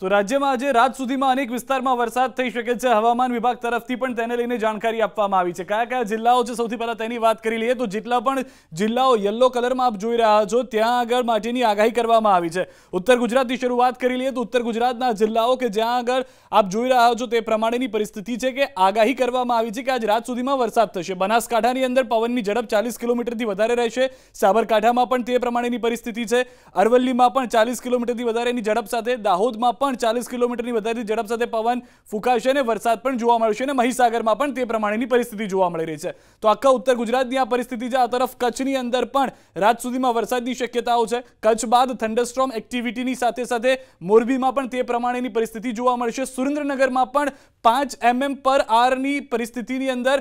તો રાજ્યમાં આજે રાત સુધીમાં અનેક વિસ્તારમાં વરસાદ થઈ શકે છે હવામાન વિભાગ તરફથી પણ તેને લઈને જાણકારી આપવામાં આવી છે કયા કયા જિલ્લાઓ છે સૌથી પહેલાં તેની વાત કરી લઈએ તો જેટલા પણ જિલ્લાઓ યલો કલરમાં આપ જોઈ રહ્યા છો ત્યાં આગળ માટેની આગાહી કરવામાં આવી છે ઉત્તર ગુજરાતની શરૂઆત કરી લઈએ તો ઉત્તર ગુજરાતના જિલ્લાઓ કે જ્યાં આગળ આપ જોઈ રહ્યા છો તે પ્રમાણેની પરિસ્થિતિ છે કે આગાહી કરવામાં આવી છે કે આજ રાત સુધીમાં વરસાદ થશે બનાસકાંઠાની અંદર પવનની ઝડપ ચાલીસ કિલોમીટરથી વધારે રહેશે સાબરકાંઠામાં પણ તે પ્રમાણેની પરિસ્થિતિ છે અરવલ્લીમાં પણ ચાલીસ કિલોમીટરથી વધારેની ઝડપ સાથે દાહોદમાં પણ પણ ચાલીસ કિલોમીટરની વધારે ઝડપ સાથે પવન ફૂંકાશે અને વરસાદ પણ જોવા મળશે અને મહીસાગરમાં પણ તે પ્રમાણેની પરિસ્થિતિ જોવા મળી રહી છે તો આખા ઉત્તર ગુજરાતની આ પરિસ્થિતિ છે આ તરફ કચ્છની અંદર પણ રાત સુધીમાં વરસાદની શક્યતાઓ છે કચ્છ બાદ થંડરસ્ટ્રોમ એક્ટિવિટીની સાથે સાથે મોરબીમાં પણ તે પ્રમાણેની પરિસ્થિતિ જોવા મળશે સુરેન્દ્રનગરમાં પણ પાંચ એમએમ પર આરની પરિસ્થિતિની અંદર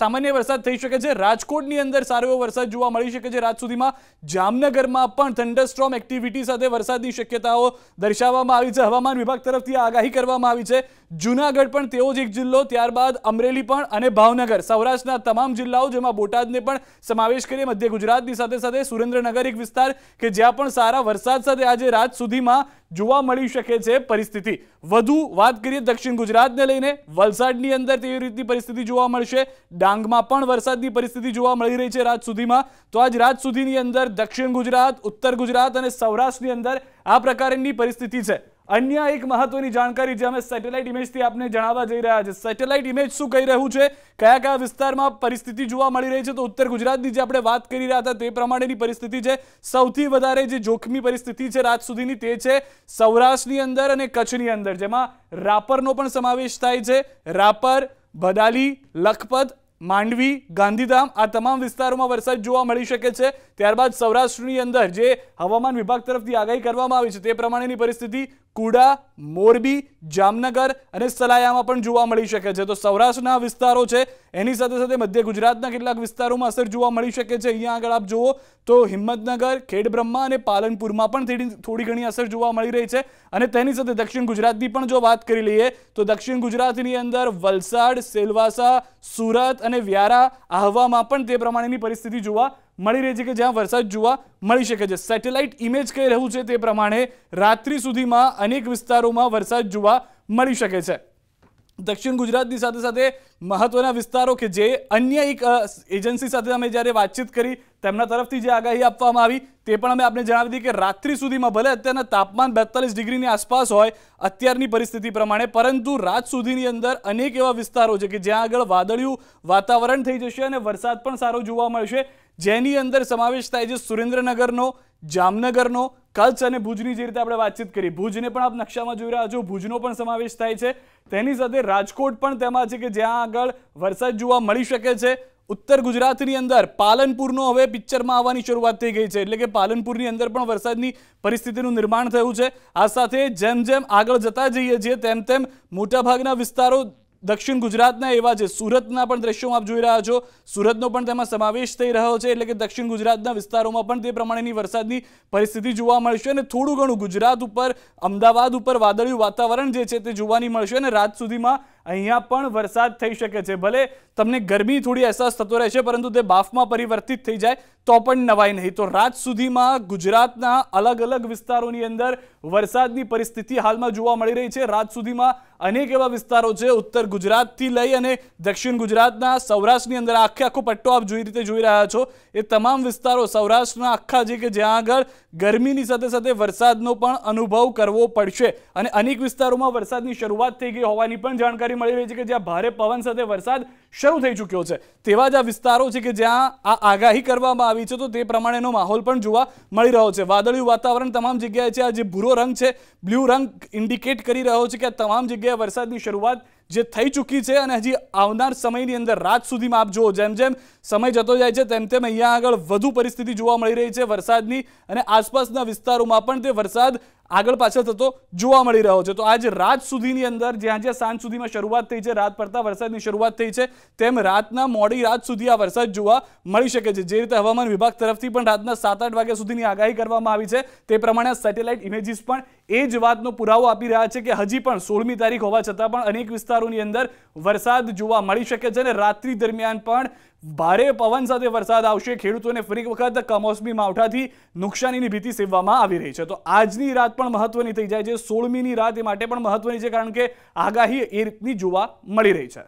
સામાન્ય વરસાદ થઈ શકે છે રાજકોટની અંદર સારો એવો વરસાદ જોવા મળી શકે છે રાત સુધીમાં જામનગરમાં પણ થંડરસ્ટ્રોમ એક્ટિવિટી સાથે વરસાદની શક્યતાઓ દર્શાવવામાં આવી છે હવામાન વિભાગ તરફથી આગાહી કરવામાં આવી છે જૂનાગઢ પણ તેવો જ એક જિલ્લો ત્યારબાદ અમરેલી પણ અને ભાવનગર સૌરાષ્ટ્રના તમામ જિલ્લાઓ જેમાં બોટાદને પણ સમાવેશ કરીએ મધ્ય ગુજરાતની સાથે સાથે સુરેન્દ્રનગર એક વિસ્તાર કે જ્યાં પણ સારા વરસાદ સાથે આજે રાત સુધીમાં જોવા મળી શકે છે પરિસ્થિતિ વધુ વાત કરીએ દક્ષિણ ગુજરાતને લઈને વલસાડની અંદર તેવી રીતની પરિસ્થિતિ જોવા મળશે ડાંગમાં પણ વરસાદની પરિસ્થિતિ જોવા મળી રહી છે રાત સુધીમાં તો આજ રાત સુધીની અંદર દક્ષિણ ગુજરાત ઉત્તર ગુજરાત અને સૌરાષ્ટ્રની અંદર આ પ્રકારની પરિસ્થિતિ છે અન્ય એક મહત્વની જાણકારી જે અમે સેટેલાઇટ ઇમેજથી આપને જણાવવા જઈ રહ્યા છે સેટેલાઇટ ઇમેજ શું કહી રહ્યું છે કયા કયા વિસ્તારમાં પરિસ્થિતિ જોવા મળી રહી છે તો ઉત્તર ગુજરાતની જે આપણે વાત કરી રહ્યા હતા તે પ્રમાણેની પરિસ્થિતિ છે સૌથી વધારે જે જોખમી પરિસ્થિતિ છે રાત સુધીની તે છે સૌરાષ્ટ્રની અંદર અને કચ્છની અંદર જેમાં રાપરનો પણ સમાવેશ થાય છે રાપર બદાલી લખપત માંડવી ગાંધીધામ આ તમામ વિસ્તારોમાં વરસાદ જોવા મળી શકે છે ત્યારબાદ સૌરાષ્ટ્રની અંદર જે હવામાન વિભાગ તરફથી આગાહી કરવામાં આવી છે તે પ્રમાણેની પરિસ્થિતિ કુડા મોરબી જામનગર અને સલાયામાં પણ જોવા મળી શકે છે તો સૌરાષ્ટ્રના વિસ્તારો છે એની સાથે સાથે મધ્ય ગુજરાતના કેટલાક વિસ્તારોમાં અસર જોવા મળી શકે છે અહીંયા આગળ આપ જુઓ તો હિંમતનગર ખેડબ્રહ્મા અને પાલનપુરમાં પણ થોડી ઘણી અસર જોવા મળી રહી છે અને તેની સાથે દક્ષિણ ગુજરાતની પણ જો વાત કરી લઈએ તો દક્ષિણ ગુજરાતની અંદર વલસાડ સેલવાસા સુરત અને વ્યારા આહવામાં પણ તે પ્રમાણેની પરિસ્થિતિ જોવા મળી રહી છે કે જ્યાં વરસાદ જોવા મળી શકે છે સેટેલાઇટ ઇમેજ કહી રહ્યું છે તે પ્રમાણે રાત્રિ સુધીમાં અનેક વિસ્તારોમાં વરસાદ જોવા મળી શકે છે દક્ષિણ ગુજરાતની સાથે સાથે મહત્વના વિસ્તારો કે જે અન્ય એક એજન્સી સાથે અમે જ્યારે વાતચીત કરી તેમના તરફથી જે આગાહી આપવામાં આવી તે પણ અમે આપને જણાવી દીધી કે રાત્રિ સુધીમાં ભલે અત્યારના તાપમાન બેતાલીસ ડિગ્રીની આસપાસ હોય અત્યારની પરિસ્થિતિ પ્રમાણે પરંતુ રાત સુધીની અંદર અનેક એવા વિસ્તારો છે કે જ્યાં આગળ વાદળિયું વાતાવરણ થઈ જશે અને વરસાદ પણ સારો જોવા મળશે જેની અંદર સમાવેશ થાય છે સુરેન્દ્રનગરનો જામનગરનો કચ્છ અને ભુજની જે રીતે આપણે વાતચીત કરી ભુજને પણ આપ નકશામાં જોઈ રહ્યા છો ભુજનો પણ સમાવેશ થાય છે તેની સાથે રાજકોટ પણ તેમાં છે કે જ્યાં આગળ વરસાદ જોવા મળી શકે છે ઉત્તર ગુજરાતની અંદર પાલનપુરનો હવે પિક્ચરમાં આવવાની શરૂઆત થઈ ગઈ છે એટલે કે પાલનપુરની અંદર પણ વરસાદની પરિસ્થિતિનું નિર્માણ થયું છે આ સાથે જેમ જેમ આગળ જતા જઈએ છીએ તેમ તેમ મોટાભાગના વિસ્તારો દક્ષિણ ગુજરાતના એવા છે સુરતના પણ દ્રશ્યો આપ જોઈ રહ્યા છો સુરતનો પણ તેમાં સમાવેશ થઈ રહ્યો છે એટલે કે દક્ષિણ ગુજરાતના વિસ્તારોમાં પણ તે પ્રમાણેની વરસાદની પરિસ્થિતિ જોવા મળશે અને થોડું ઘણું ગુજરાત ઉપર અમદાવાદ ઉપર વાદળિયું વાતાવરણ જે છે તે જોવાની મળશે અને રાત સુધીમાં અહીંયા પણ વરસાદ થઈ શકે છે ભલે તમને ગરમી થોડી અહેસાસ થતો રહેશે પરંતુ તે બાફમાં પરિવર્તિત થઈ જાય તો પણ નવાય નહીં તો રાત સુધીમાં ગુજરાતના અલગ અલગ વિસ્તારોની અંદર વરસાદની પરિસ્થિતિ હાલમાં જોવા મળી રહી છે રાત સુધીમાં અનેક એવા વિસ્તારો છે ઉત્તર ગુજરાતથી લઈ અને દક્ષિણ ગુજરાતના સૌરાષ્ટ્રની અંદર આખે આખો પટ્ટો આપ જોઈ રીતે જોઈ રહ્યા છો એ તમામ વિસ્તારો સૌરાષ્ટ્રના આખા જે કે જ્યાં આગળ ગરમીની સાથે સાથે વરસાદનો પણ અનુભવ કરવો પડશે અને અનેક વિસ્તારોમાં વરસાદની શરૂઆત થઈ ગઈ હોવાની પણ જાણકારી જાણકારી મળી રહી છે કે જ્યાં ભારે પવન સાથે વરસાદ શરૂ થઈ ચુક્યો છે તેવા જ આ વિસ્તારો છે કે જ્યાં આ આગાહી કરવામાં આવી છે તો તે પ્રમાણેનો માહોલ પણ જોવા મળી રહ્યો છે વાદળિયું વાતાવરણ તમામ જગ્યાએ છે આ જે ભૂરો રંગ છે બ્લુ રંગ ઇન્ડિકેટ કરી રહ્યો છે કે આ તમામ જગ્યાએ વરસાદની શરૂઆત જે થઈ ચૂકી છે અને હજી આવનાર સમયની અંદર રાત સુધીમાં આપ જુઓ જેમ જેમ સમય જતો જાય છે તેમ તેમ અહીંયા આગળ વધુ પરિસ્થિતિ જોવા મળી રહી છે વરસાદની અને આસપાસના વિસ્તારોમાં પણ તે વરસાદ આગળ પાછળ થતો જોવા મળી રહ્યો છે તો આજ રાત સુધીની અંદર જ્યાં જ્યાં સાંજ સુધીમાં શરૂઆત થઈ છે રાત પડતા વરસાદની શરૂઆત થઈ છે તેમ રાતના મોડી રાત સુધી આ વરસાદ જોવા મળી શકે છે જે રીતે હવામાન વિભાગ તરફથી પણ રાતના સાત આઠ વાગ્યા સુધીની આગાહી કરવામાં આવી છે તે પ્રમાણે સેટેલાઇટ ઇમેજીસ પણ એ જ વાતનો પુરાવો આપી રહ્યા છે કે હજી પણ સોળમી તારીખ હોવા છતાં પણ અનેક વિસ્તાર વિસ્તારોની અંદર વરસાદ જોવા મળી શકે છે અને રાત્રિ દરમિયાન પણ ભારે પવન સાથે વરસાદ આવશે ખેડૂતોને ફરી વખત કમોસમી માવઠાથી નુકસાનીની ભીતિ સેવવામાં આવી રહી છે તો આજની રાત પણ મહત્વની થઈ જાય છે સોળમીની રાત એ માટે પણ મહત્વની છે કારણ કે આગાહી એ રીતની જોવા મળી રહી છે